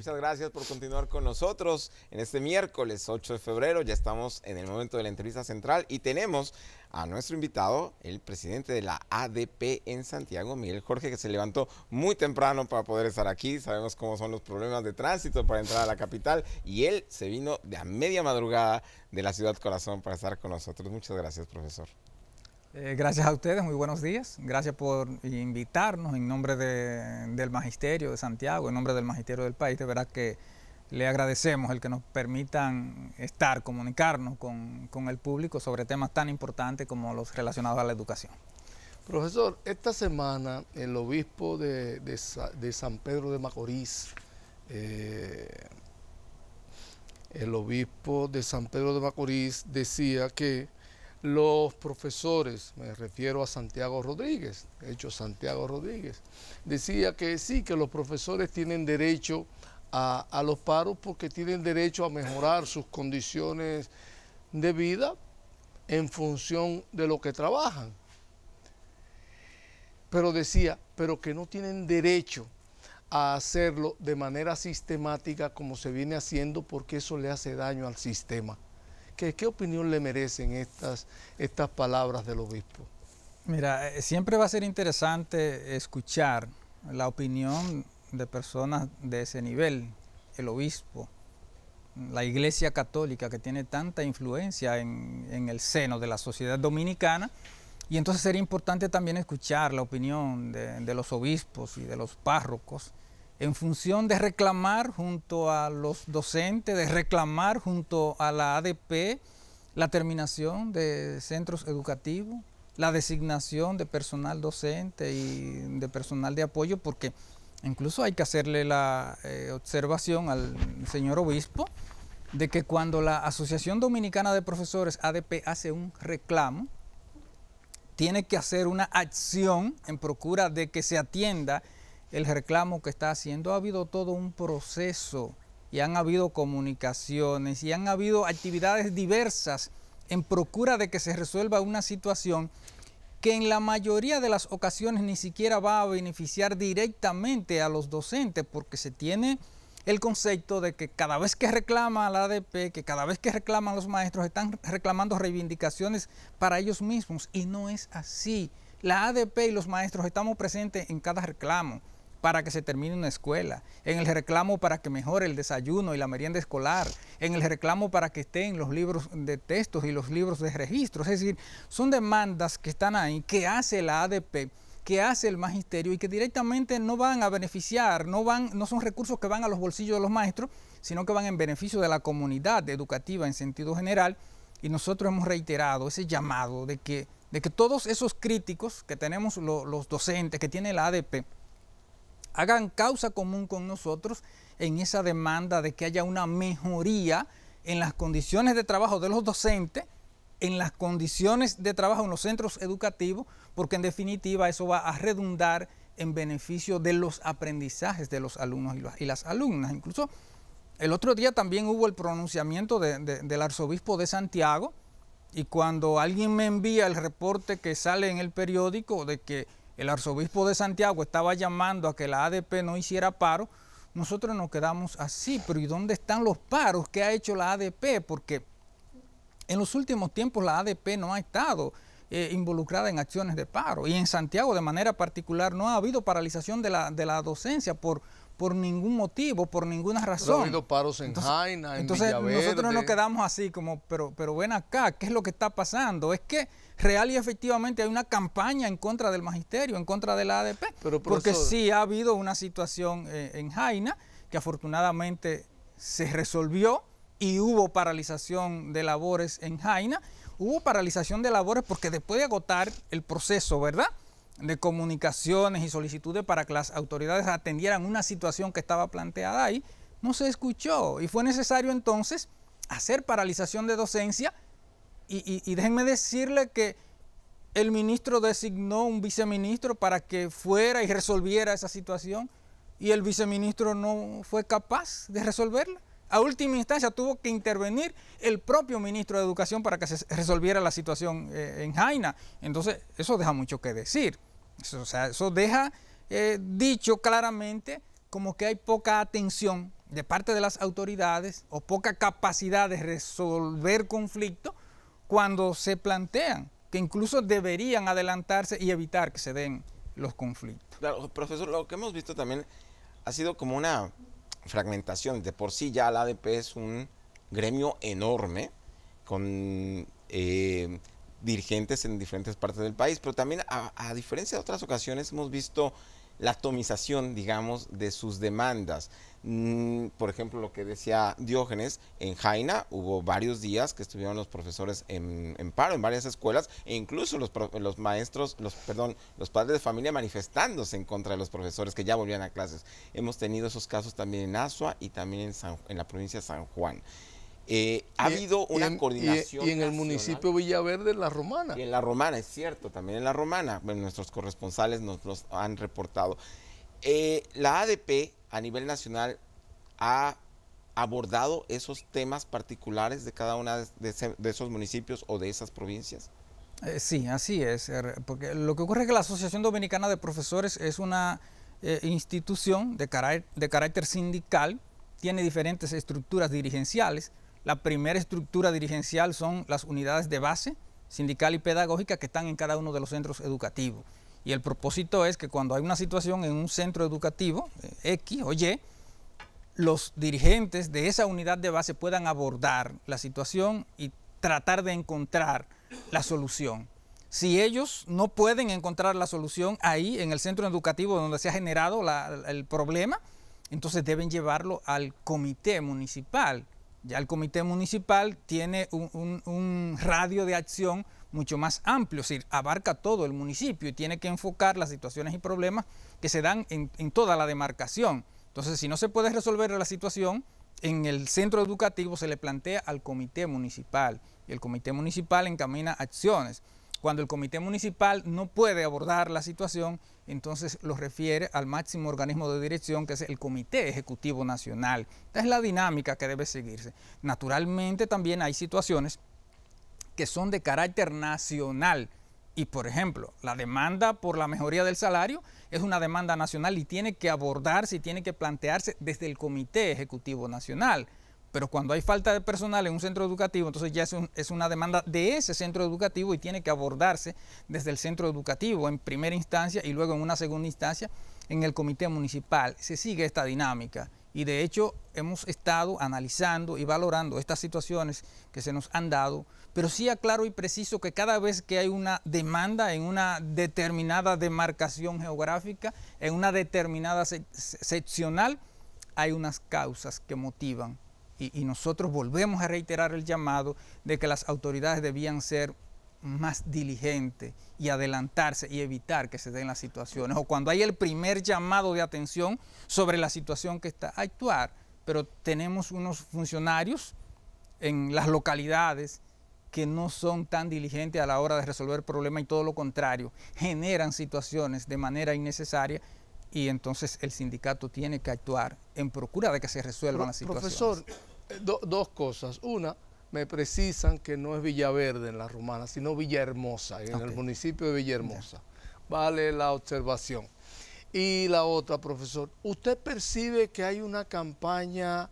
Muchas gracias por continuar con nosotros en este miércoles 8 de febrero. Ya estamos en el momento de la entrevista central y tenemos a nuestro invitado, el presidente de la ADP en Santiago, Miguel Jorge, que se levantó muy temprano para poder estar aquí. Sabemos cómo son los problemas de tránsito para entrar a la capital y él se vino de a media madrugada de la ciudad corazón para estar con nosotros. Muchas gracias, profesor. Eh, gracias a ustedes, muy buenos días. Gracias por invitarnos en nombre del Magisterio de Santiago, en nombre del Magisterio del país. De verdad que le agradecemos el que nos permitan estar, comunicarnos con, el público sobre temas tan importantes como los relacionados a la educación. Profesor, esta semana el obispo de, San Pedro de Macorís, eh, el obispo de San Pedro de Macorís decía que los profesores, me refiero a Santiago Rodríguez, de hecho Santiago Rodríguez, decía que sí, que los profesores tienen derecho a, a los paros porque tienen derecho a mejorar sus condiciones de vida en función de lo que trabajan. Pero decía, pero que no tienen derecho a hacerlo de manera sistemática como se viene haciendo porque eso le hace daño al sistema. ¿Qué, opinión le merecen estas, estas palabras del obispo? Mira, eh, siempre va a ser interesante escuchar la opinión de personas de ese nivel, el obispo, la Iglesia Católica que tiene tanta influencia en, el seno de la sociedad dominicana. Y entonces sería importante también escuchar la opinión de los obispos y de los párrocos en función de reclamar junto a los docentes, de reclamar junto a la ADP la terminación de centros educativos, la designación de personal docente y de personal de apoyo, porque incluso hay que hacerle la eh, observación al señor obispo de que cuando la Asociación Dominicana de Profesores, ADP, hace un reclamo, tiene que hacer una acción en procura de que se atienda el reclamo que está haciendo. Ha habido todo un proceso y han habido comunicaciones y han habido actividades diversas en procura de que se resuelva una situación que en la mayoría de las ocasiones ni siquiera va a beneficiar directamente a los docentes porque se tiene el concepto de que cada vez que reclama la ADP, que cada vez que reclaman los maestros, están reclamando reivindicaciones para ellos mismos y no es así. La ADP y los maestros estamos presentes en cada reclamo para que se termine una escuela, en el reclamo para que mejore el desayuno y la merienda escolar, en el reclamo para que estén los libros de textos y los libros de registros. Es decir, son demandas que están ahí, que hace la ADP que hace el magisterio y que directamente no van a beneficiar, no, van, no son recursos que van a los bolsillos de los maestros, sino que van en beneficio de la comunidad educativa en sentido general. Y nosotros hemos reiterado ese llamado de que, de que todos esos críticos que tenemos los docentes, que tiene la ADP, hagan causa común con nosotros en esa demanda de que haya una mejoría en las condiciones de trabajo de los docentes, en las condiciones de trabajo en los centros educativos, porque en definitiva eso va a redundar en beneficio de los aprendizajes de los alumnos y, las alumnas. Incluso el otro día también hubo el pronunciamiento del arzobispo de Santiago y cuando alguien me envía el reporte que sale en el periódico de que el arzobispo de Santiago estaba llamando a que la ADP no hiciera paro, nosotros nos quedamos así, pero ¿y dónde están los paros que ha hecho la ADP? Porque en los últimos tiempos la ADP no ha estado eh, involucrada en acciones de paro y en Santiago de manera particular no ha habido paralización de la, docencia por, por ningún motivo, por ninguna razón. No ha habido paros en entonces, Jaina, en Entonces nosotros nos quedamos así como, pero, pero ven acá, ¿qué es lo que está pasando? Es que real y efectivamente hay una campaña en contra del magisterio, en contra de la ADP, porque sí ha habido una situación eh, en Jaina que afortunadamente se resolvió y hubo paralización de labores en Jaina, hubo paralización de labores porque después de agotar el proceso, ¿verdad? de comunicaciones y solicitudes para que las autoridades atendieran una situación que estaba planteada ahí, no se escuchó y fue necesario entonces hacer paralización de docencia y, déjenme decirle que el ministro designó un viceministro para que fuera y resolviera esa situación y el viceministro no fue capaz de resolverla. A última instancia tuvo que intervenir el propio ministro de Educación para que se resolviera la situación eh, en Jaina. Entonces, eso deja mucho que decir. Eso, o sea, eso deja eh, dicho claramente como que hay poca atención de parte de las autoridades o poca capacidad de resolver conflictos cuando se plantean, que incluso deberían adelantarse y evitar que se den los conflictos. Claro, profesor, lo que hemos visto también ha sido como una fragmentación. De por sí ya la ADP es un gremio enorme con eh, dirigentes en diferentes partes del país, pero también a diferencia de otras ocasiones hemos visto la atomización, digamos, de sus demandas. Mm, por ejemplo, lo que decía Diógenes, en Jaina hubo varios días que estuvieron los profesores en, paro en varias escuelas e incluso los, maestros, los, perdón, los padres de familia manifestándose en contra de los profesores que ya volvían a clases. Hemos tenido esos casos también en Asua y también en, en la provincia de San Juan. Eh, ha habido una coordinación. Y, en el municipio Villaverde, en La Romana. Y en La Romana, es cierto, también en La Romana. nuestros corresponsales nos han reportado. Eh, la ADP a nivel nacional ha abordado esos temas particulares de cada uno de, esos municipios o de esas provincias? Eh, sí, así es. Er, porque lo que ocurre es que la Asociación Dominicana de Profesores es una institución de carácter sindical, tiene diferentes estructuras dirigenciales la primera estructura dirigencial son las unidades de base sindical y pedagógica que están en cada uno de los centros educativos. Y el propósito es que cuando hay una situación en un centro educativo, eh, X o Y, los dirigentes de esa unidad de base puedan abordar la situación y tratar de encontrar la solución. Si ellos no pueden encontrar la solución ahí, en el centro educativo donde se ha generado el problema, entonces deben llevarlo al comité municipal ya el comité municipal tiene un, radio de acción mucho más amplio, es decir, abarca todo el municipio y tiene que enfocar las situaciones y problemas que se dan en, en toda la demarcación. Entonces, si no se puede resolver la situación, en el centro educativo se le plantea al comité municipal y el comité municipal encamina acciones. Cuando el comité municipal no puede abordar la situación, entonces lo refiere al máximo organismo de dirección, que es el Comité Ejecutivo Nacional. Esta es la dinámica que debe seguirse. Naturalmente también hay situaciones que son de carácter nacional. Y por ejemplo, la demanda por la mejoría del salario es una demanda nacional y tiene que abordarse y tiene que plantearse desde el Comité Ejecutivo Nacional. Pero cuando hay falta de personal en un centro educativo, entonces ya es, una demanda de ese centro educativo y tiene que abordarse desde el centro educativo en primera instancia y luego en una segunda instancia en el comité municipal. Se sigue esta dinámica y de hecho hemos estado analizando y valorando estas situaciones que se nos han dado, pero sí aclaro y preciso que cada vez que hay una demanda en una determinada demarcación geográfica, en una determinada seccional, hay unas causas que motivan y, nosotros volvemos a reiterar el llamado de que las autoridades debían ser más diligentes y adelantarse y evitar que se den las situaciones. O cuando hay el primer llamado de atención sobre la situación que está, a actuar. Pero tenemos unos funcionarios en las localidades que no son tan diligentes a la hora de resolver problemas y todo lo contrario, generan situaciones de manera innecesaria y entonces el sindicato tiene que actuar en procura de que se resuelvan las situaciones. Profesor, eh, dos cosas. Una, me precisan que no es Villaverde en la rumana, sino Villahermosa, en el municipio de Villahermosa. Vale la observación. Y la otra, profesor, ¿usted percibe que hay una campaña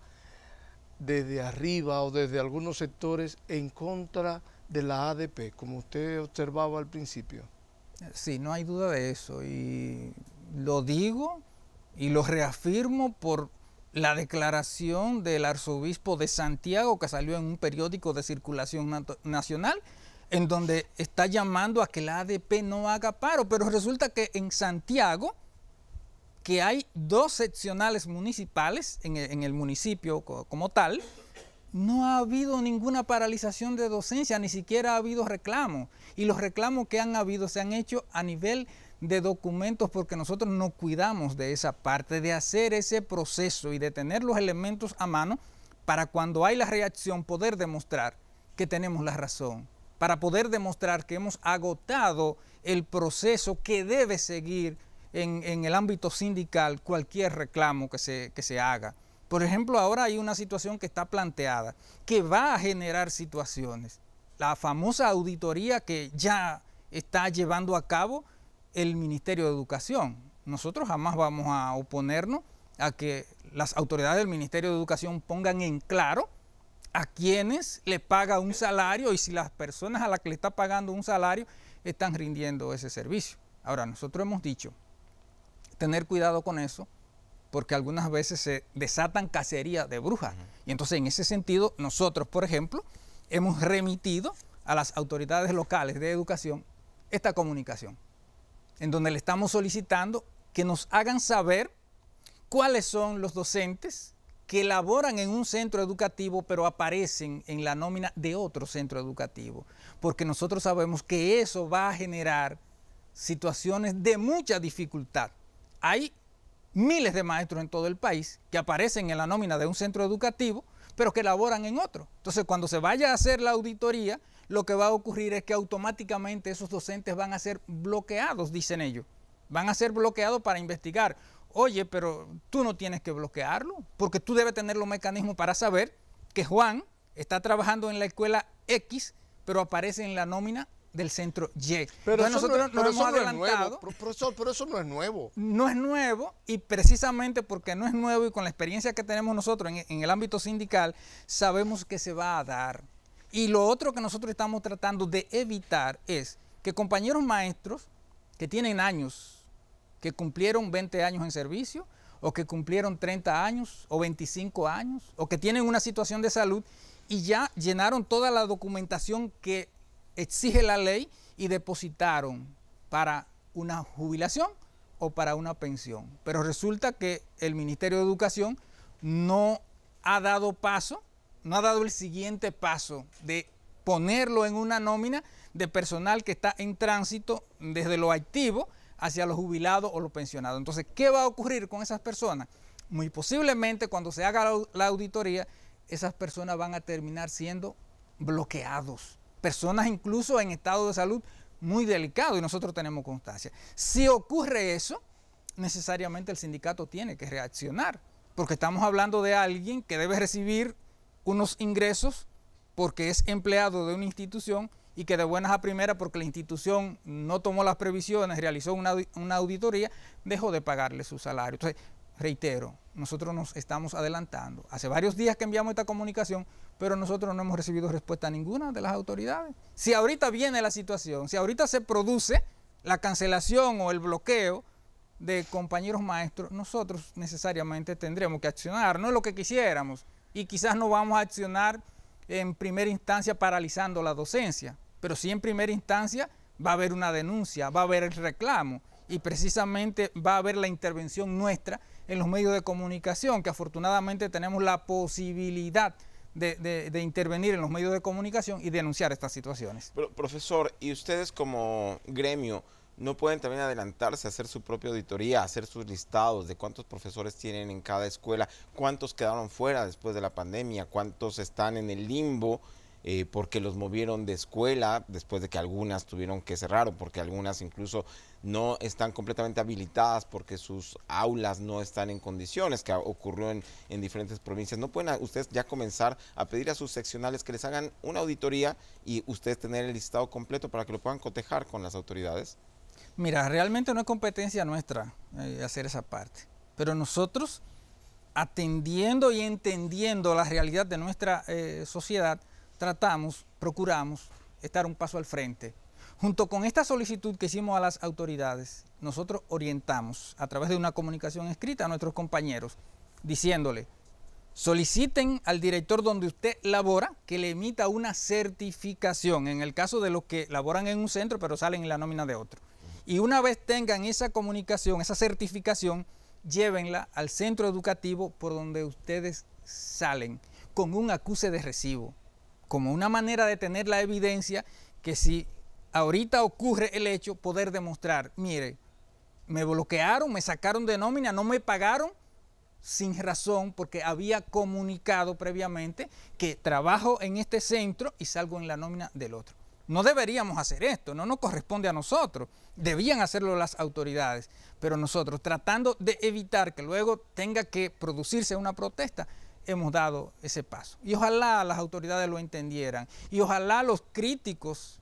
desde arriba o desde algunos sectores en contra de la ADP, como usted observaba al principio? Sí, no hay duda de eso. Y lo digo y lo reafirmo por la declaración del arzobispo de Santiago que salió en un periódico de circulación nacional, en donde está llamando a que la ADP no haga paro, pero resulta que en Santiago, que hay dos seccionales municipales en e, el, municipio como tal, no ha habido ninguna paralización de docencia, ni siquiera ha habido reclamo. Y los reclamos que han habido se han hecho a nivel de documentos porque nosotros nos cuidamos de esa parte, de hacer ese proceso y de tener los elementos a mano para cuando hay la reacción poder demostrar que tenemos la razón, para poder demostrar que hemos agotado el proceso que debe seguir en, el ámbito sindical cualquier reclamo que se haga. Por ejemplo, ahora hay una situación que está planteada, que va a generar situaciones. La famosa auditoría que ya está llevando a cabo el Ministerio de Educación. Nosotros jamás vamos a oponernos a que las autoridades del Ministerio de Educación pongan en claro a quienes le paga un salario y si las personas a las que le está pagando un salario están rindiendo ese servicio. Ahora, nosotros hemos dicho tener cuidado con eso porque algunas veces se desatan cacerías de brujas. Y entonces en ese sentido nosotros, por ejemplo, hemos remitido a las autoridades locales de educación esta comunicación en donde le estamos solicitando que nos hagan saber cuáles son los docentes que laboran en un centro educativo pero aparecen en la nómina de otro centro educativo, porque nosotros sabemos que eso va a generar situaciones de mucha dificultad. Hay miles de maestros en todo el país que aparecen en la nómina de un centro educativo, pero que laboran en otro. Entonces, cuando se vaya a hacer la auditoría, lo que va a ocurrir es que automáticamente esos docentes van a ser bloqueados, dicen ellos. Van a ser bloqueados para investigar. Oye, pero tú no tienes que bloquearlo, porque tú debes tener los mecanismos para saber que Juan está trabajando en la escuela X, pero aparece en la nómina del centro Y. Pero nosotros no es, nuevo, pero eso no es nuevo. No es nuevo y precisamente porque no es nuevo y con la experiencia que tenemos nosotros en el ámbito sindical, sabemos que se va a dar. Y lo otro que nosotros estamos tratando de evitar es que compañeros maestros que tienen años, que cumplieron 20 años en servicio, o que cumplieron 30 años, o 25 años, o que tienen una situación de salud y ya llenaron toda la documentación que exige la ley y depositaron para una jubilación o para una pensión. Pero resulta que el Ministerio de Educación no ha dado paso no ha dado el siguiente paso de ponerlo en una nómina de personal que está en tránsito desde lo activo hacia los jubilados o los pensionados. Entonces, ¿qué va a ocurrir con esas personas? Muy posiblemente cuando se haga la auditoría, esas personas van a terminar siendo bloqueados. Personas incluso en estado de salud muy delicado y nosotros tenemos constancia. Si ocurre eso, necesariamente el sindicato tiene que reaccionar, porque estamos hablando de alguien que debe recibir unos ingresos porque es empleado de una institución y que de buenas a primeras, porque la institución no tomó las previsiones, realizó una, auditoría, dejó de pagarle su salario. Entonces, reitero, nosotros nos estamos adelantando. Hace varios días que enviamos esta comunicación, pero nosotros no hemos recibido respuesta ninguna de las autoridades. Si ahorita viene la situación, si ahorita se produce la cancelación o el bloqueo de compañeros maestros, nosotros necesariamente tendremos que accionar, no es lo que quisiéramos, y quizás no vamos a accionar en primera instancia paralizando la docencia, pero sí en primera instancia va a haber una denuncia, va a haber el reclamo y precisamente va a haber la intervención nuestra en los medios de comunicación, que afortunadamente tenemos la posibilidad de, intervenir en los medios de comunicación y denunciar estas situaciones. profesor, ¿y ustedes como gremio no pueden también adelantarse a hacer su propia auditoría, hacer sus listados de cuántos profesores tienen en cada escuela, cuántos quedaron fuera después de la pandemia, cuántos están en el limbo eh, porque los movieron de escuela después de que algunas tuvieron que cerrar o porque algunas incluso no están completamente habilitadas porque sus aulas no están en condiciones, que ocurrió en, diferentes provincias. ¿No pueden ustedes ya comenzar a pedir a sus seccionales que les hagan una auditoría y ustedes tener el listado completo para que lo puedan cotejar con las autoridades? Mira, realmente no es competencia nuestra eh, hacer esa parte, pero nosotros atendiendo y entendiendo la realidad de nuestra eh, sociedad, tratamos, procuramos estar un paso al frente. Junto con esta solicitud que hicimos a las autoridades, nosotros orientamos a través de una comunicación escrita a nuestros compañeros, diciéndole, soliciten al director donde usted labora que le emita una certificación, en el caso de los que laboran en un centro pero salen en la nómina de otro. Y una vez tengan esa comunicación, esa certificación, llévenla al centro educativo por donde ustedes salen con un acuse de recibo, como una manera de tener la evidencia que si ahorita ocurre el hecho, poder demostrar, mire, me bloquearon, me sacaron de nómina, no me pagaron sin razón porque había comunicado previamente que trabajo en este centro y salgo en la nómina del otro no deberíamos hacer esto, no nos corresponde a nosotros, debían hacerlo las autoridades, pero nosotros tratando de evitar que luego tenga que producirse una protesta, hemos dado ese paso. Y ojalá las autoridades lo entendieran y ojalá los críticos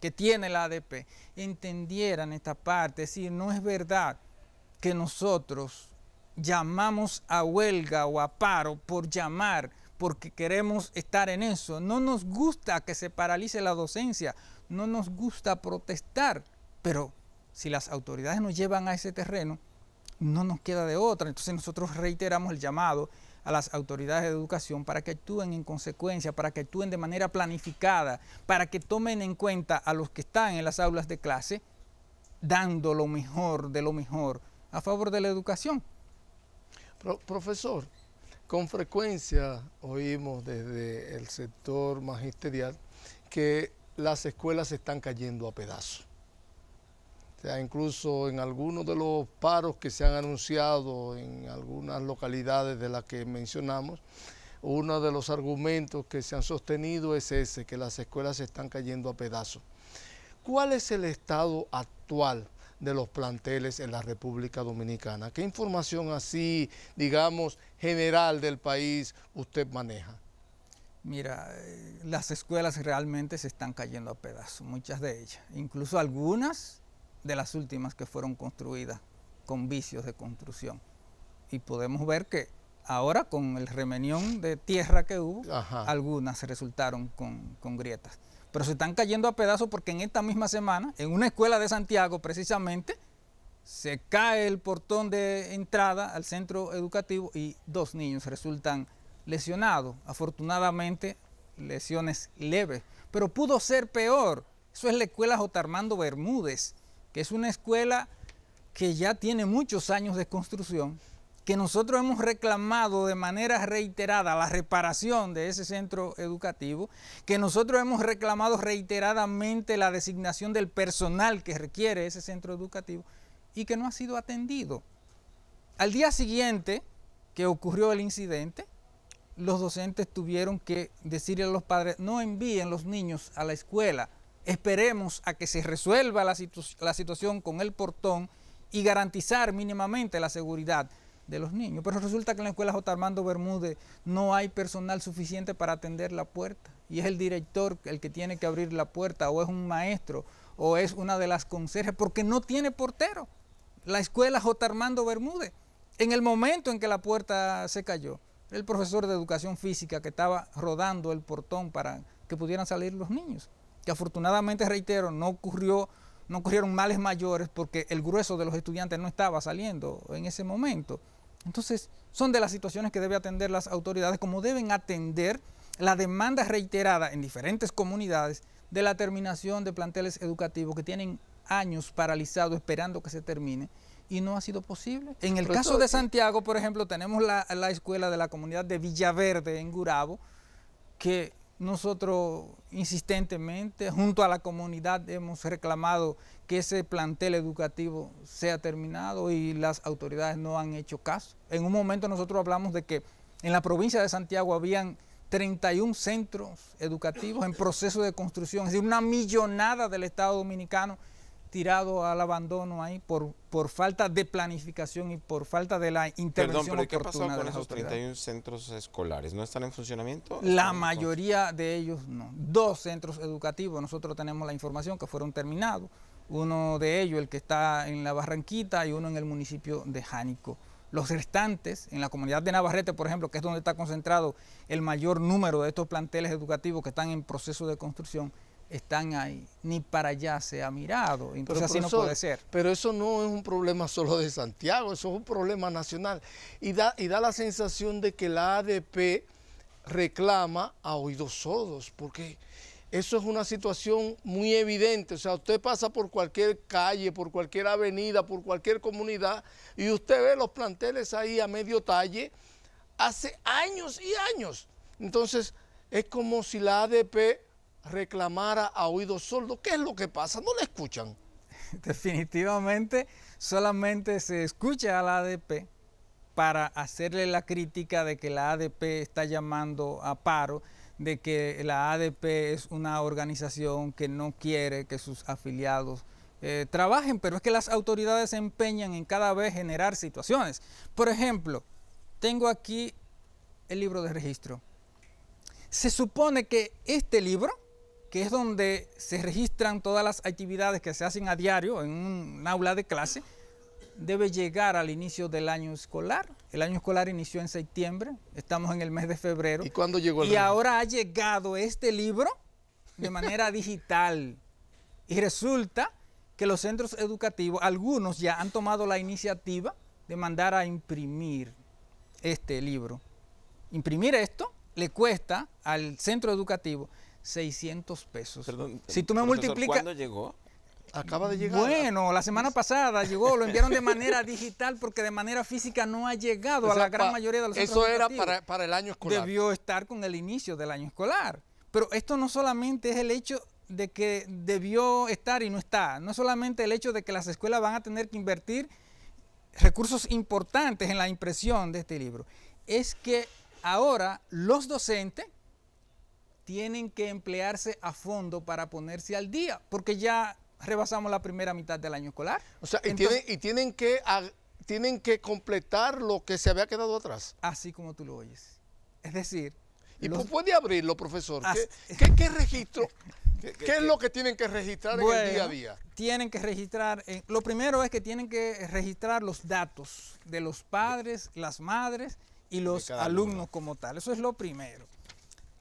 que tiene la ADP entendieran esta parte, es decir, no es verdad que nosotros llamamos a huelga o a paro por llamar porque queremos estar en eso. No nos gusta que se paralice la docencia, no nos gusta protestar, pero si las autoridades nos llevan a ese terreno, no nos queda de otra. Entonces nosotros reiteramos el llamado a las autoridades de educación para que actúen en consecuencia, para que actúen de manera planificada, para que tomen en cuenta a los que están en las aulas de clase, dando lo mejor de lo mejor a favor de la educación. profesor, con frecuencia oímos desde el sector magisterial que las escuelas se están cayendo a pedazos. O sea, incluso en algunos de los paros que se han anunciado en algunas localidades de las que mencionamos, uno de los argumentos que se han sostenido es ese, que las escuelas se están cayendo a pedazos. ¿Cuál es el estado actual de los planteles en la República Dominicana. ¿Qué información así, digamos, general del país usted maneja? Mira, eh, las escuelas realmente se están cayendo a pedazos, muchas de ellas, incluso algunas de las últimas que fueron construidas con vicios de construcción. Y podemos ver que ahora con el remenión de tierra que hubo, algunas resultaron con, con grietas pero se están cayendo a pedazos porque en esta misma semana, en una escuela de Santiago precisamente, se cae el portón de entrada al centro educativo y dos niños resultan lesionados. Afortunadamente, lesiones leves, pero pudo ser peor. Eso es la escuela J. Armando Bermúdez, que es una escuela que ya tiene muchos años de construcción que nosotros hemos reclamado de manera reiterada la reparación de ese centro educativo, que nosotros hemos reclamado reiteradamente la designación del personal que requiere ese centro educativo y que no ha sido atendido. Al día siguiente que ocurrió el incidente, los docentes tuvieron que decirle a los padres, no envíen los niños a la escuela, esperemos a que se resuelva la, situación con el portón y garantizar mínimamente la seguridad de los niños. Pero resulta que en la escuela J. Armando Bermúdez no hay personal suficiente para atender la puerta. Y es el director el que tiene que abrir la puerta, o es un maestro, o es una de las conserjes, porque no tiene portero. La escuela J. Armando Bermúdez, en el momento en que la puerta se cayó, el profesor de educación física que estaba rodando el portón para que pudieran salir los niños, que afortunadamente, reitero, no ocurrió no ocurrieron males mayores porque el grueso de los estudiantes no estaba saliendo en ese momento. Entonces, son de las situaciones que deben atender las autoridades, como deben atender la demanda reiterada en diferentes comunidades de la terminación de planteles educativos que tienen años paralizados esperando que se termine y no ha sido posible. En el caso de Santiago, por ejemplo, tenemos la, la escuela de la comunidad de Villaverde en Gurabo, que nosotros insistentemente, junto a la comunidad hemos reclamado que ese plantel educativo sea terminado y las autoridades no han hecho caso. En un momento nosotros hablamos de que en la provincia de Santiago habían 31 centros educativos en proceso de construcción, es decir, una millonada del Estado Dominicano tirado al abandono ahí por, por falta de planificación y por falta de la intervención Perdón, pero ¿qué pasó con esos 31 centros escolares? ¿No están en funcionamiento? La mayoría de ellos no. Dos centros educativos, nosotros tenemos la información que fueron terminados. Uno de ellos, el que está en la Barranquita, y uno en el municipio de Jánico. Los restantes, en la comunidad de Navarrete, por ejemplo, que es donde está concentrado el mayor número de estos planteles educativos que están en proceso de construcción, están ahí, ni para allá se ha mirado. Entonces pero, así no puede ser. Pero eso no es un problema solo de Santiago, eso es un problema nacional. Y da, y da la sensación de que la ADP reclama a oídos sordos, porque eso es una situación muy evidente. O sea, usted pasa por cualquier calle, por cualquier avenida, por cualquier comunidad, y usted ve los planteles ahí a medio talle hace años y años. Entonces, es como si la ADP reclamara a oídos sordos. ¿Qué es lo que pasa? No le escuchan. Definitivamente solamente se escucha a la ADP para hacerle la crítica de que la ADP está llamando a paro, de que la ADP es una organización que no quiere que sus afiliados eh, trabajen, pero es que las autoridades se empeñan en cada vez generar situaciones. Por ejemplo, tengo aquí el libro de registro. Se supone que este libro que es donde se registran todas las actividades que se hacen a diario en un aula de clase, debe llegar al inicio del año escolar. El año escolar inició en septiembre, estamos en el mes de febrero. ¿Y cuándo llegó el Y ahora ha llegado este libro de manera digital. Y resulta que los centros educativos, algunos ya han tomado la iniciativa de mandar a imprimir este libro. Imprimir esto le cuesta al centro educativo 600 pesos. si tú me multiplicas... ¿Cuándo llegó? Acaba de llegar. Bueno, la semana pasada llegó, lo enviaron de manera digital porque de manera física no ha llegado a la gran mayoría de los Eso era para, para, el año escolar. Debió estar con el inicio del año escolar. Pero esto no solamente es el hecho de que debió estar y no está, no solamente el hecho de que las escuelas van a tener que invertir recursos importantes en la impresión de este libro, es que ahora los docentes tienen que emplearse a fondo para ponerse al día, porque ya rebasamos la primera mitad del año escolar. O sea, y, tienen, que, tienen que completar lo que se había quedado atrás. Así como tú lo oyes. Es decir... Y los, puede abrirlo, profesor. ¿Qué, registro? ¿Qué, es lo que tienen que registrar en el día a día? Tienen que registrar, eh, lo primero es que tienen que registrar los datos de los padres, las madres y los alumnos como tal. Eso es lo primero.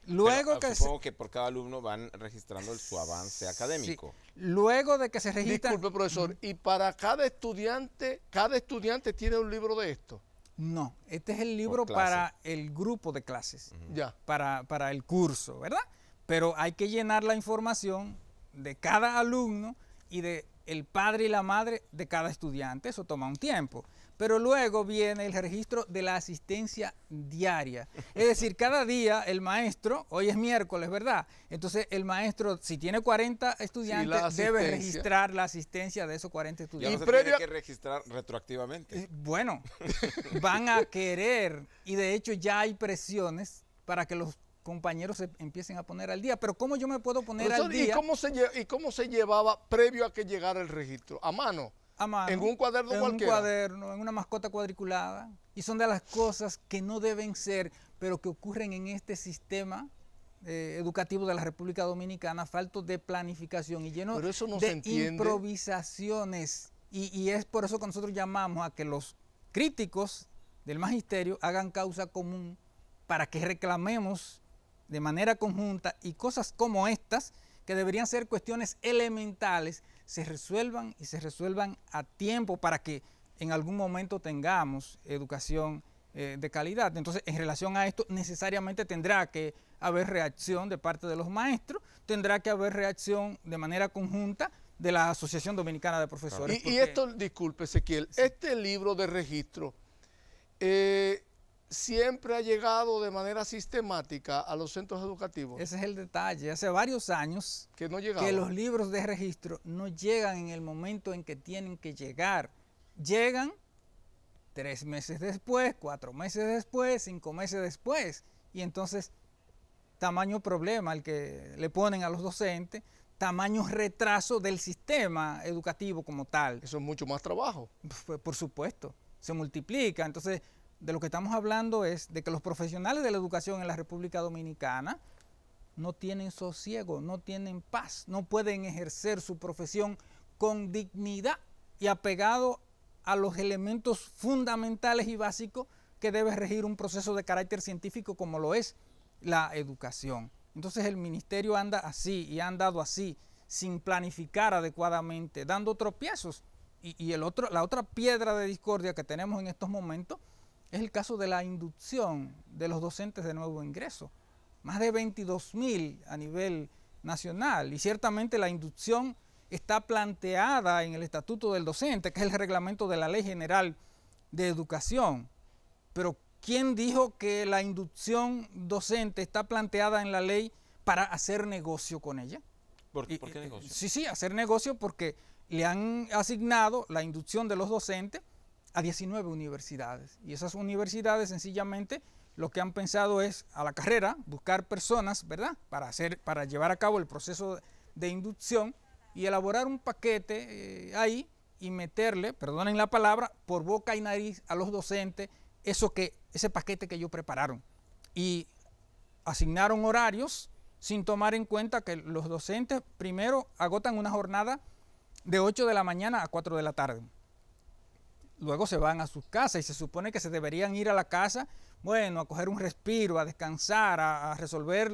Luego ah, que supongo que por cada alumno van registrando su avance académico. Luego de que se registra. Disculpe, profesor, ¿y para cada estudiante, cada estudiante tiene un libro de esto? No, este es el libro para el grupo de clases, ya. Para, para el curso, ¿verdad? Pero hay que llenar la información de cada alumno y de el padre y la madre de cada estudiante. Eso toma un tiempo pero luego viene el registro de la asistencia diaria. Es decir, cada día el maestro, hoy es miércoles, ¿verdad? Entonces el maestro, si tiene 40 estudiantes, debe registrar la asistencia de esos 40 estudiantes. Y, no se tiene que registrar retroactivamente. Eh, bueno, van a querer, y de hecho ya hay presiones para que los compañeros se empiecen a poner al día. Pero ¿cómo yo me puedo poner al día? cómo, se ¿Y cómo se llevaba previo a que llegara el registro? ¿A mano? En un cuaderno en cualquiera. En un cuaderno, en una mascota cuadriculada. Y son de las cosas que no deben ser, pero que ocurren en este sistema eh, educativo de la República Dominicana, falto de planificación y lleno de improvisaciones. Y, y es por eso que nosotros llamamos a que los críticos del magisterio hagan causa común para que reclamemos de manera conjunta y cosas como estas que deberían ser cuestiones elementales se resuelvan y se resuelvan a tiempo para que en algún momento tengamos educación eh, de calidad. Entonces, en relación a esto, necesariamente tendrá que haber reacción de parte de los maestros, tendrá que haber reacción de manera conjunta de la Asociación Dominicana de Profesores. Y, esto, disculpe Ezequiel, este libro de registro eh, siempre ha llegado de manera sistemática a los centros educativos. Ese es el detalle. Hace varios años que, no que los libros de registro no llegan en el momento en que tienen que llegar. Llegan tres meses después, cuatro meses después, cinco meses después. Y entonces, tamaño problema el que le ponen a los docentes, tamaño retraso del sistema educativo como tal. Eso es mucho más trabajo. Pues, por supuesto, se multiplica. Entonces, de lo que estamos hablando es de que los profesionales de la educación en la República Dominicana no tienen sosiego, no tienen paz, no pueden ejercer su profesión con dignidad y apegado a los elementos fundamentales y básicos que debe regir un proceso de carácter científico como lo es la educación. Entonces el ministerio anda así y ha andado así, sin planificar adecuadamente, dando tropiezos. Y, y el otro, la otra piedra de discordia que tenemos en estos momentos es el caso de la inducción de los docentes de nuevo ingreso. Más de 22 mil a nivel nacional y ciertamente la inducción está planteada en el Estatuto del Docente, que es el reglamento de la Ley General de Educación. Pero ¿quién dijo que la inducción docente está planteada en la ley para hacer negocio con ella? ¿Por, qué eh, negocio? Sí, sí, hacer negocio porque le han asignado la inducción de los docentes a 19 universidades. Y esas universidades sencillamente lo que han pensado es a la carrera buscar personas, ¿verdad? Para, hacer, para llevar a cabo el proceso de inducción y elaborar un paquete eh, ahí y meterle, perdonen la palabra, por boca y nariz a los docentes eso que, ese paquete que ellos prepararon. Y asignaron horarios sin tomar en cuenta que los docentes primero agotan una jornada de 8 de la mañana a 4 de la tarde luego se van a sus casas y se supone que se deberían ir a la casa, bueno, a coger un respiro, a descansar, a, resolver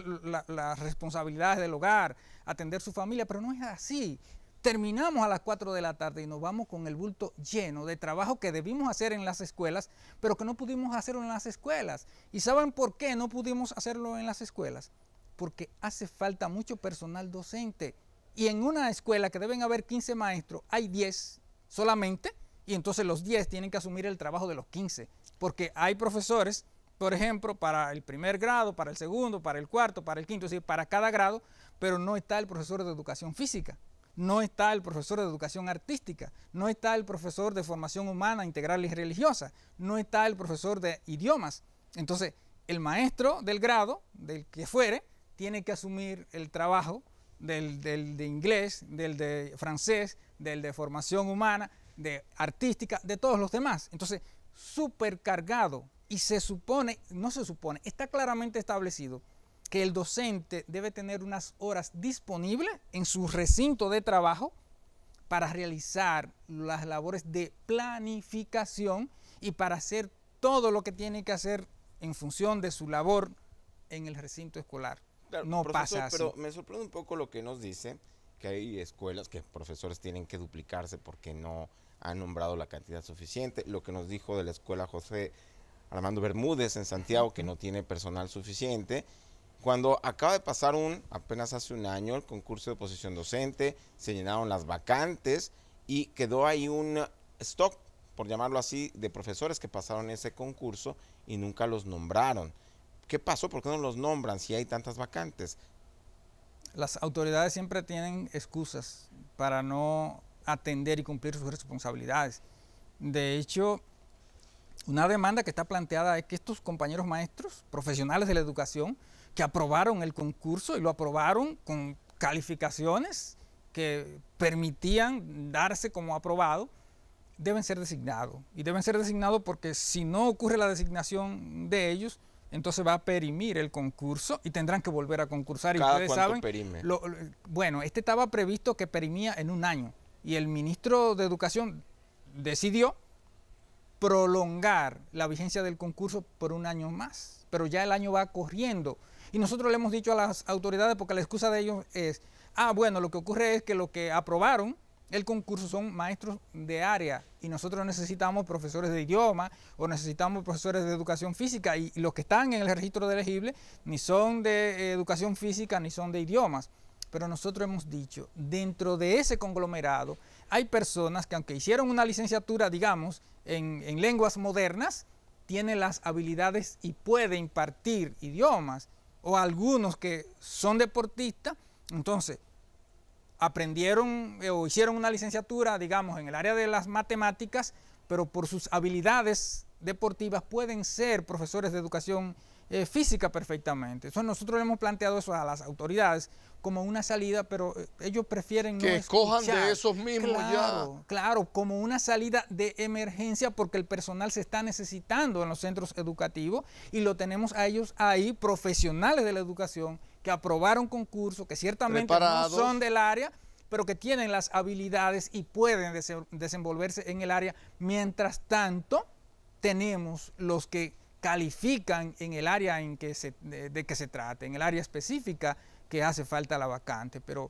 las responsabilidades del hogar, atender su familia, pero no es así. Terminamos a las 4 de la tarde y nos vamos con el bulto lleno de trabajo que debimos hacer en las escuelas, pero que no pudimos hacerlo en las escuelas. ¿Y saben por qué no pudimos hacerlo en las escuelas? Porque hace falta mucho personal docente. Y en una escuela que deben haber 15 maestros, hay 10 solamente y entonces los 10 tienen que asumir el trabajo de los 15, porque hay profesores, por ejemplo, para el primer grado, para el segundo, para el cuarto, para el quinto, es decir, para cada grado, pero no está el profesor de educación física, no está el profesor de educación artística, no está el profesor de formación humana integral y religiosa, no está el profesor de idiomas. Entonces, el maestro del grado, del que fuere, tiene que asumir el trabajo del, de inglés, del de francés, del de formación humana, de artística, de todos los demás. Entonces, supercargado y se supone, no se supone, está claramente establecido que el docente debe tener unas horas disponibles en su recinto de trabajo para realizar las labores de planificación y para hacer todo lo que tiene que hacer en función de su labor en el recinto escolar. no pasa Pero me sorprende un poco lo que nos dice, que hay escuelas que profesores tienen que duplicarse porque no han nombrado la cantidad suficiente. Lo que nos dijo de la escuela José Armando Bermúdez en Santiago, que no tiene personal suficiente. Cuando acaba de pasar un, apenas hace un año, el concurso de posición docente, se llenaron las vacantes y quedó ahí un stock, por llamarlo así, de profesores que pasaron ese concurso y nunca los nombraron. ¿Qué pasó? ¿Por qué no los nombran si hay tantas vacantes? Las autoridades siempre tienen excusas para no atender y cumplir sus responsabilidades. De hecho, una demanda que está planteada es que estos compañeros maestros, profesionales de la educación, que aprobaron el concurso y lo aprobaron con calificaciones que permitían darse como aprobado, deben ser designados. Y deben ser designados porque si no ocurre la designación de ellos, entonces va a perimir el concurso y tendrán que volver a concursar. y bueno, este estaba previsto que perimía en un año y el ministro de Educación decidió prolongar la vigencia del concurso por un año más, pero ya el año va corriendo. Y nosotros le hemos dicho a las autoridades, porque la excusa de ellos es, ah, bueno, lo que ocurre es que lo que aprobaron el concurso son maestros de área y nosotros necesitamos profesores de idioma o necesitamos profesores de educación física y los que están en el registro de elegible ni son de eh, educación física ni son de idiomas. Pero nosotros hemos dicho, dentro de ese conglomerado hay personas que aunque hicieron una licenciatura, digamos, en, lenguas modernas, tienen las habilidades y puede impartir idiomas, o algunos que son deportistas, entonces aprendieron eh, o hicieron una licenciatura, digamos, en el área de las matemáticas, pero por sus habilidades deportivas pueden ser profesores de educación eh, física perfectamente. nosotros le hemos planteado eso a las autoridades como una salida, pero eh, ellos prefieren que escojan de esos mismos claro, ya. Claro, como una salida de emergencia porque el personal se está necesitando en los centros educativos y lo tenemos a ellos ahí, profesionales de la educación, que aprobaron concurso, que ciertamente no son del área, pero que tienen las habilidades y pueden desenvolverse en el área. Mientras tanto, tenemos los que califican en el área en que se, de, de, que se trate, en el área específica que hace falta la vacante. Pero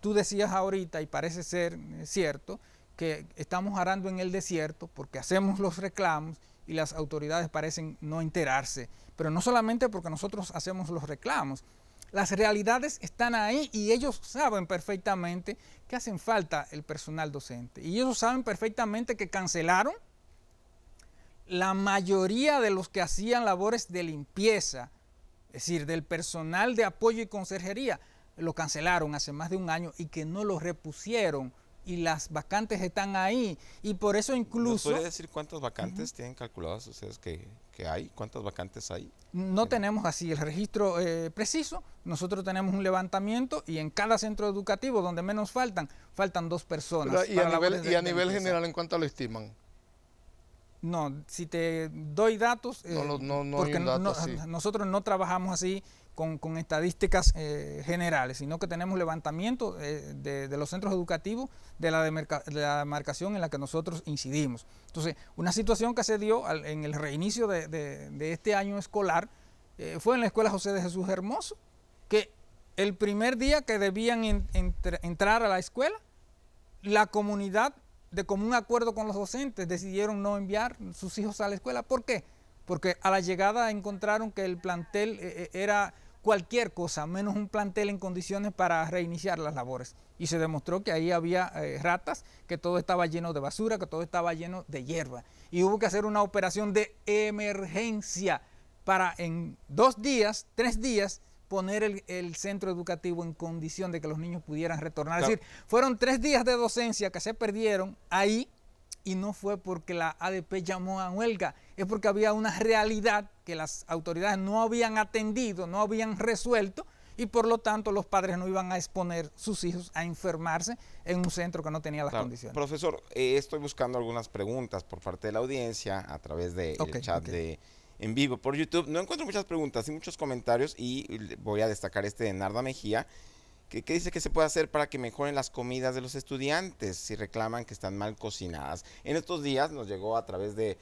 tú decías ahorita, y parece ser eh, cierto, que estamos arando en el desierto porque hacemos los reclamos y las autoridades parecen no enterarse. Pero no solamente porque nosotros hacemos los reclamos, las realidades están ahí y ellos saben perfectamente que hacen falta el personal docente. Y ellos saben perfectamente que cancelaron la mayoría de los que hacían labores de limpieza, es decir, del personal de apoyo y conserjería, lo cancelaron hace más de un año y que no lo repusieron y las vacantes están ahí. Y por eso incluso... ¿Puede decir cuántas vacantes tienen calculadas ustedes que, que, hay? ¿Cuántas vacantes hay? No tenemos así el registro eh, preciso. Nosotros tenemos un levantamiento y en cada centro educativo donde menos faltan, faltan dos personas. y, y a nivel general, ¿en cuánto lo estiman? No, si te doy datos, eh, porque nosotros no trabajamos así con, estadísticas eh, generales, sino que tenemos levantamiento eh, de, los centros educativos de la, de demarcación en la que nosotros incidimos. Entonces, una situación que se dio en el reinicio de, este año escolar fue en la Escuela José de Jesús Hermoso, que el primer día que debían entrar a la escuela, la comunidad de común acuerdo con los docentes, decidieron no enviar sus hijos a la escuela. ¿Por qué? Porque a la llegada encontraron que el plantel eh, eh, era cualquier cosa, menos un plantel en condiciones para reiniciar las labores. Y se demostró que ahí había eh, ratas, que todo estaba lleno de basura, que todo estaba lleno de hierba. Y hubo que hacer una operación de emergencia para en dos días, tres días, poner el, centro educativo en condición de que los niños pudieran retornar. Es decir, fueron tres días de docencia que se perdieron ahí y no fue porque la ADP llamó a huelga, es porque había una realidad que las autoridades no habían atendido, no habían resuelto y por lo tanto los padres no iban a exponer sus hijos a enfermarse en un centro que no tenía las condiciones. Profesor, eh, estoy buscando algunas preguntas por parte de la audiencia a través del chat de en vivo por YouTube. No encuentro muchas preguntas y muchos comentarios y voy a destacar este de Narda Mejía, que, dice que se puede hacer para que mejoren las comidas de los estudiantes si reclaman que están mal cocinadas. En estos días nos llegó a través de,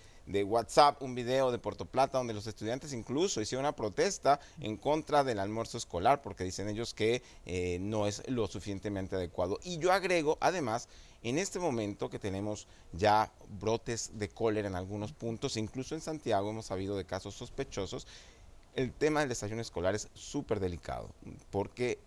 WhatsApp un video de Puerto Plata donde los estudiantes incluso hicieron una protesta en contra del almuerzo escolar porque dicen ellos que eh, no es lo suficientemente adecuado. Y yo agrego además en este momento que tenemos ya brotes de cólera en algunos puntos, incluso en Santiago hemos habido de casos sospechosos, el tema del desayuno escolar es súper delicado, porque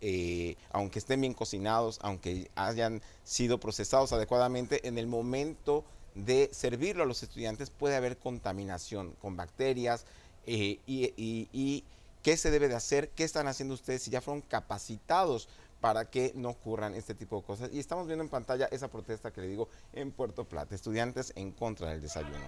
eh, aunque estén bien cocinados, aunque hayan sido procesados adecuadamente, en el momento de servirlo a los estudiantes puede haber contaminación con bacterias eh, y, y qué se debe de hacer, qué están haciendo ustedes si ya fueron capacitados para que no ocurran este tipo de cosas. Y estamos viendo en pantalla esa protesta que le digo en Puerto Plata, estudiantes en contra del desayuno.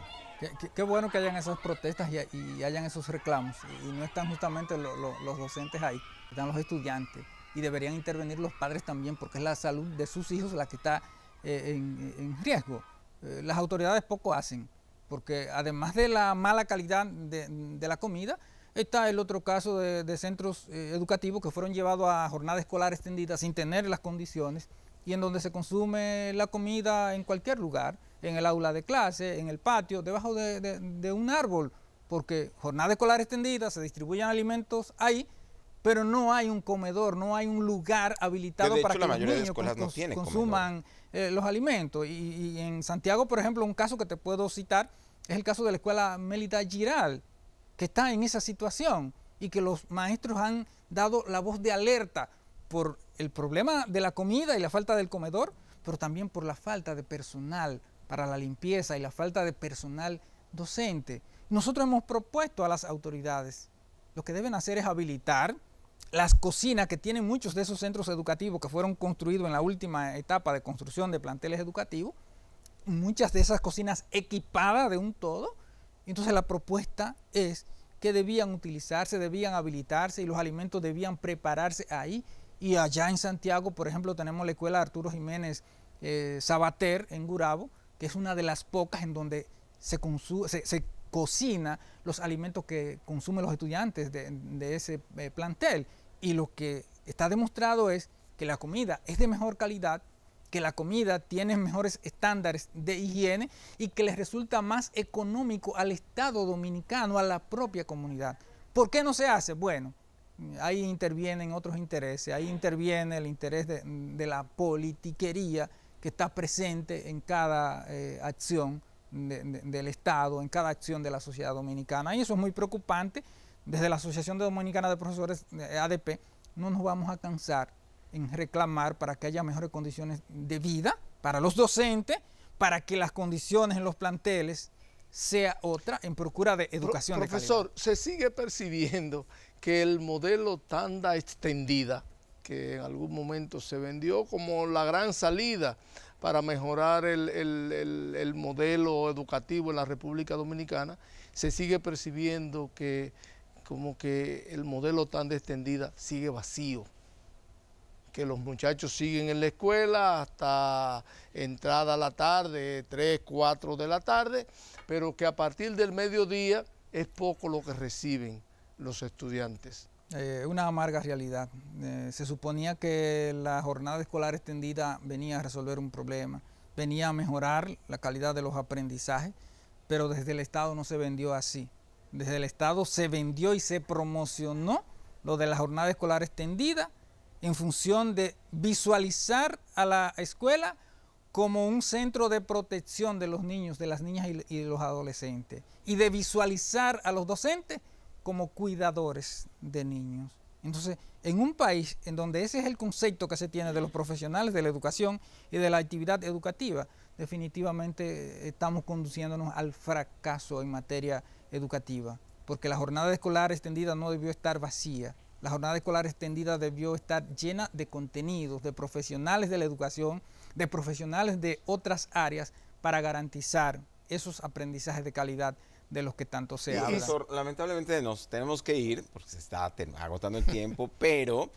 Qué, bueno que hayan esas protestas y, hayan esos reclamos. Y no están justamente los docentes ahí, están los estudiantes. Y deberían intervenir los padres también porque es la salud de sus hijos la que está eh, en, riesgo. Eh, las autoridades poco hacen porque además de la mala calidad de la comida, Está el otro caso de, centros eh, educativos que fueron llevados a jornada escolar extendida sin tener las condiciones y en donde se consume la comida en cualquier lugar, en el aula de clase, en el patio, debajo de, un árbol, porque jornada escolar extendida, se distribuyen alimentos ahí, pero no hay un comedor, no hay un lugar habilitado para que los niños pues, consuman eh, los alimentos. Y, y, en Santiago, por ejemplo, un caso que te puedo citar es el caso de la escuela Melita Giral, que está en esa situación y que los maestros han dado la voz de alerta por el problema de la comida y la falta del comedor, pero también por la falta de personal para la limpieza y la falta de personal docente. Nosotros hemos propuesto a las autoridades, lo que deben hacer es habilitar las cocinas que tienen muchos de esos centros educativos que fueron construidos en la última etapa de construcción de planteles educativos, muchas de esas cocinas equipadas de un todo, entonces la propuesta es que debían utilizarse, debían habilitarse y los alimentos debían prepararse ahí. Y allá en Santiago, por ejemplo, tenemos la escuela Arturo Jiménez eh, Sabater en Gurabo, que es una de las pocas en donde se, se, se cocina los alimentos que consumen los estudiantes de, ese eh, plantel. Y lo que está demostrado es que la comida es de mejor calidad que la comida tiene mejores estándares de higiene y que les resulta más económico al Estado dominicano, a la propia comunidad. ¿Por qué no se hace? Bueno, ahí intervienen otros intereses, ahí interviene el interés de, la politiquería que está presente en cada eh, acción del Estado, en cada acción de la sociedad dominicana. Y eso es muy preocupante. Desde la Asociación Dominicana de Profesores ADP no nos vamos a cansar en reclamar para que haya mejores condiciones de vida para los docentes, para que las condiciones en los planteles sea otra en procura de educación Profesor, se sigue percibiendo que el modelo tanda extendida, que en algún momento se vendió como la gran salida para mejorar el, el modelo educativo en la República Dominicana, se sigue percibiendo que como que el modelo tanda extendida sigue vacío que los muchachos siguen en la escuela hasta entrada a la tarde, 3, 4 de la tarde, pero que a partir del mediodía es poco lo que reciben los estudiantes. Es eh, una amarga realidad. Eh, se suponía que la jornada escolar extendida venía a resolver un problema, venía a mejorar la calidad de los aprendizajes, pero desde el Estado no se vendió así. Desde el Estado se vendió y se promocionó lo de la jornada escolar extendida, en función de visualizar a la escuela como un centro de protección de los niños, de las niñas y, de los adolescentes, y de visualizar a los docentes como cuidadores de niños. Entonces, en un país en donde ese es el concepto que se tiene de los profesionales de la educación y de la actividad educativa, definitivamente eh, estamos conduciéndonos al fracaso en materia educativa, porque la jornada escolar extendida no debió estar vacía, la jornada escolar extendida debió estar llena de contenidos, de profesionales de la educación, de profesionales de otras áreas para garantizar esos aprendizajes de calidad de los que tanto se habla. lamentablemente nos tenemos que ir porque se está agotando el tiempo, pero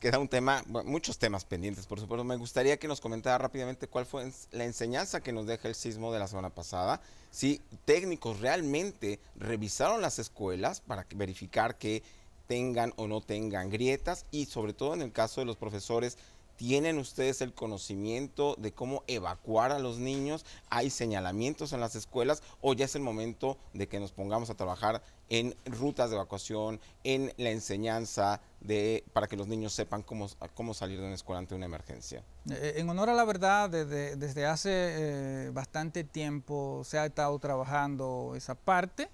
queda un tema, muchos temas pendientes, por supuesto. Me gustaría que nos comentara rápidamente cuál fue la enseñanza que nos deja el sismo de la semana pasada. Si técnicos realmente revisaron las escuelas para verificar que tengan o no tengan grietas y sobre todo en el caso de los profesores, ¿tienen ustedes el conocimiento de cómo evacuar a los niños? ¿Hay señalamientos en las escuelas o ya es el momento de que nos pongamos a trabajar en rutas de evacuación, en la enseñanza de, para que los niños sepan cómo, cómo salir de una escuela ante una emergencia? Eh, en honor a la verdad, desde, desde hace eh, bastante tiempo se ha estado trabajando esa parte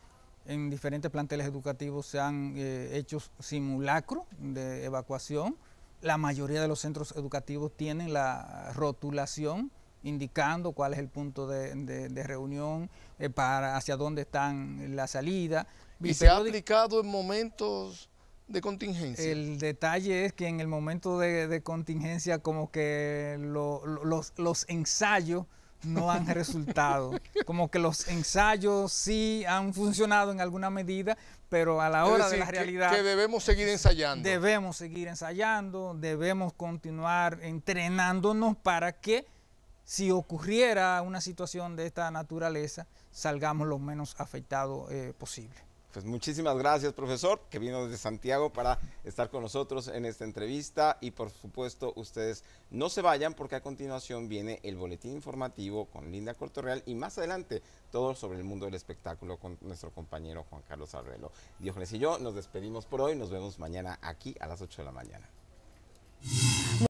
en diferentes planteles educativos se han eh, hecho simulacros de evacuación. La mayoría de los centros educativos tienen la rotulación indicando cuál es el punto de, reunión, eh, para hacia dónde están la salida. ¿Y, se ha aplicado en momentos de contingencia? El detalle es que en el momento de, contingencia como que los, los ensayos no han resultado. Como que los ensayos sí han funcionado en alguna medida, pero a la hora de la realidad... Que, debemos seguir ensayando. Debemos seguir ensayando, debemos continuar entrenándonos para que si ocurriera una situación de esta naturaleza, salgamos lo menos afectados eh, posible. Pues muchísimas gracias, profesor, que vino desde Santiago para estar con nosotros en esta entrevista y por supuesto ustedes no se vayan porque a continuación viene el boletín informativo con Linda Cortorreal y más adelante todo sobre el mundo del espectáculo con nuestro compañero Juan Carlos Arrelo. Diógenes y yo nos despedimos por hoy, nos vemos mañana aquí a las 8 de la mañana.